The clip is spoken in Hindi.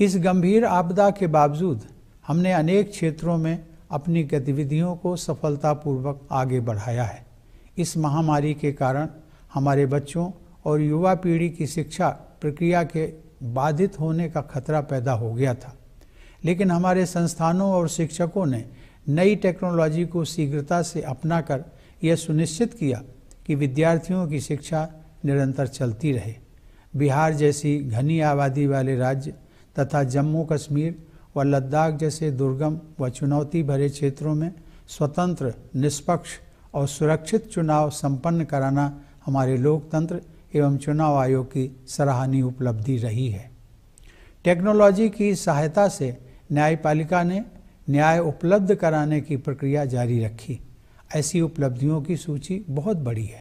इस गंभीर आपदा के बावजूद हमने अनेक क्षेत्रों में अपनी गतिविधियों को सफलतापूर्वक आगे बढ़ाया है इस महामारी के कारण हमारे बच्चों और युवा पीढ़ी की शिक्षा प्रक्रिया के बाधित होने का खतरा पैदा हो गया था लेकिन हमारे संस्थानों और शिक्षकों ने नई टेक्नोलॉजी को शीघ्रता से अपनाकर यह सुनिश्चित किया कि विद्यार्थियों की शिक्षा निरंतर चलती रहे बिहार जैसी घनी आबादी वाले राज्य तथा जम्मू कश्मीर व लद्दाख जैसे दुर्गम व चुनौती भरे क्षेत्रों में स्वतंत्र निष्पक्ष और सुरक्षित चुनाव संपन्न कराना हमारे लोकतंत्र एवं चुनाव आयोग की सराहनीय उपलब्धि रही है टेक्नोलॉजी की सहायता से न्यायपालिका ने न्याय उपलब्ध कराने की प्रक्रिया जारी रखी ऐसी उपलब्धियों की सूची बहुत बड़ी है